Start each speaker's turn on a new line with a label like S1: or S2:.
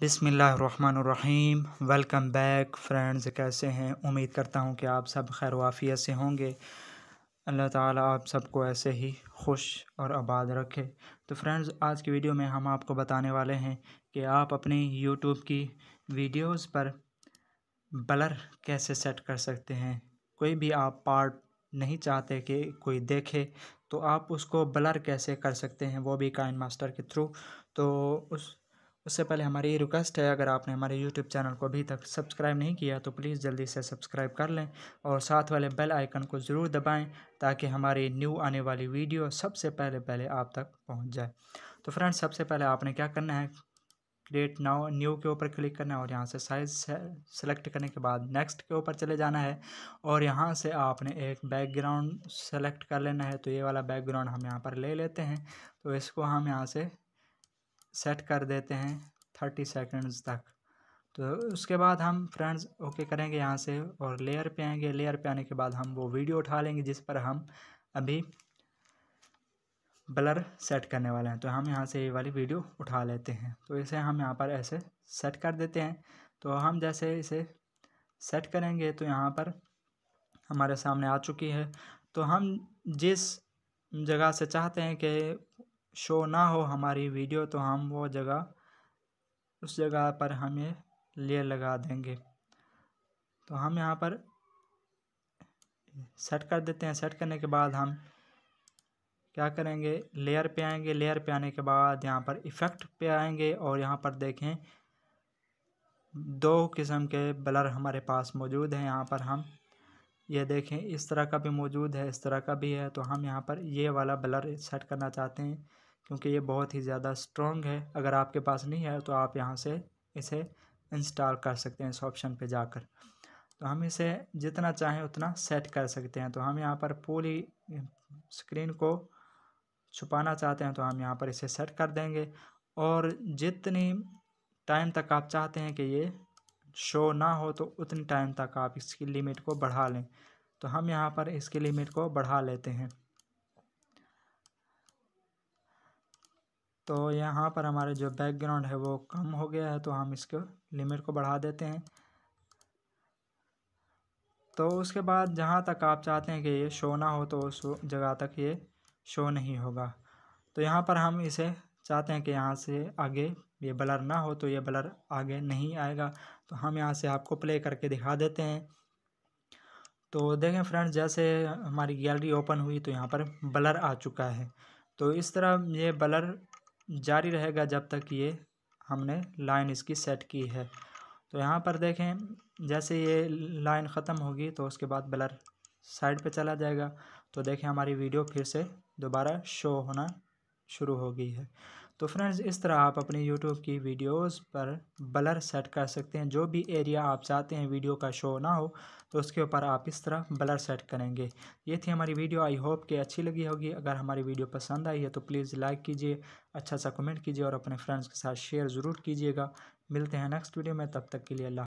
S1: बिसमीम welcome back friends कैसे हैं उम्मीद करता हूँ कि आप सब खैर वाफिया से होंगे अल्लाह ताला आप सबको ऐसे ही खुश और आबाद रखे तो फ्रेंड्स आज की वीडियो में हम आपको बताने वाले हैं कि आप अपनी यूट्यूब की वीडियोस पर बलर कैसे सेट कर सकते हैं कोई भी आप पार्ट नहीं चाहते कि कोई देखे तो आप उसको बलर कैसे कर सकते हैं वो भी काइन मास्टर के थ्रू तो उस उससे पहले हमारी ये रिक्वेस्ट है अगर आपने हमारे यूट्यूब चैनल को अभी तक सब्सक्राइब नहीं किया तो प्लीज़ जल्दी से सब्सक्राइब कर लें और साथ वाले बेल आइकन को ज़रूर दबाएं ताकि हमारी न्यू आने वाली वीडियो सबसे पहले पहले आप तक पहुंच जाए तो फ्रेंड्स सबसे पहले आपने क्या करना है क्रिएट नाउ न्यू के ऊपर क्लिक करना है और यहाँ से साइज सेलेक्ट करने के बाद नेक्स्ट के ऊपर चले जाना है और यहाँ से आपने एक बैकग्राउंड सेलेक्ट कर लेना है तो ये वाला बैकग्राउंड हम यहाँ पर ले लेते हैं तो इसको हम यहाँ से सेट कर देते हैं थर्टी सेकेंड्स तक तो उसके बाद हम फ्रेंड्स ओके करेंगे यहाँ से और लेयर पे आएंगे लेयर पे आने के बाद हम वो वीडियो उठा लेंगे जिस पर हम अभी ब्लर सेट करने वाले हैं तो हम यहाँ से ये वाली वीडियो उठा लेते हैं तो इसे हम यहाँ पर ऐसे सेट कर देते हैं तो हम जैसे इसे सेट करेंगे तो यहाँ पर हमारे सामने आ चुकी है तो हम जिस जगह से चाहते हैं कि शो ना हो हमारी वीडियो तो हम वो जगह उस जगह पर हमें लेयर लगा देंगे तो हम यहाँ पर सेट कर देते हैं सेट करने के बाद हम क्या करेंगे लेयर पे आएंगे लेयर पे आने के बाद यहाँ पर इफ़ेक्ट पे आएंगे और यहाँ पर देखें दो किस्म के ब्लर हमारे पास मौजूद हैं यहाँ पर हम ये देखें इस तरह का भी मौजूद है इस तरह का भी है तो हम यहाँ पर ये वाला ब्लर सेट करना चाहते हैं क्योंकि ये बहुत ही ज़्यादा स्ट्रॉन्ग है अगर आपके पास नहीं है तो आप यहाँ से इसे इंस्टॉल कर सकते हैं इस ऑप्शन पे जाकर तो हम इसे जितना चाहें उतना सेट कर सकते हैं तो हम यहाँ पर पूरी स्क्रीन को छुपाना चाहते हैं तो हम यहाँ पर इसे सेट कर देंगे और जितनी टाइम तक आप चाहते हैं कि ये शो ना हो तो उतनी टाइम तक आप इसकी लिमिट को बढ़ा लें तो हम यहाँ पर इसकी लिमिट को बढ़ा लेते हैं तो यहाँ पर हमारे जो बैकग्राउंड है वो कम हो गया है तो हम इसको लिमिट को बढ़ा देते हैं तो उसके बाद जहाँ तक आप चाहते हैं कि ये शो ना हो तो उस जगह तक ये शो नहीं होगा तो यहाँ पर हम इसे चाहते हैं कि यहाँ से आगे ये ब्लर ना हो तो ये ब्लर आगे नहीं आएगा तो हम यहाँ से आपको प्ले करके दिखा देते हैं तो देखें फ्रेंड्स जैसे हमारी गैलरी ओपन हुई तो यहाँ पर ब्लर आ चुका है तो इस तरह ये ब्लर जारी रहेगा जब तक ये हमने लाइन इसकी सेट की है तो यहाँ पर देखें जैसे ये लाइन ख़त्म होगी तो उसके बाद ब्लर साइड पे चला जाएगा तो देखें हमारी वीडियो फिर से दोबारा शो होना शुरू हो गई है तो फ्रेंड्स इस तरह आप अपने यूट्यूब की वीडियोस पर बलर सेट कर सकते हैं जो भी एरिया आप चाहते हैं वीडियो का शो ना हो तो उसके ऊपर आप इस तरह बलर सेट करेंगे ये थी हमारी वीडियो आई होप कि अच्छी लगी होगी अगर हमारी वीडियो पसंद आई है तो प्लीज़ लाइक कीजिए अच्छा सा कमेंट कीजिए और अपने फ्रेंड्स के साथ शेयर ज़रूर कीजिएगा मिलते हैं नेक्स्ट वीडियो में तब तक के लिए अल्लाह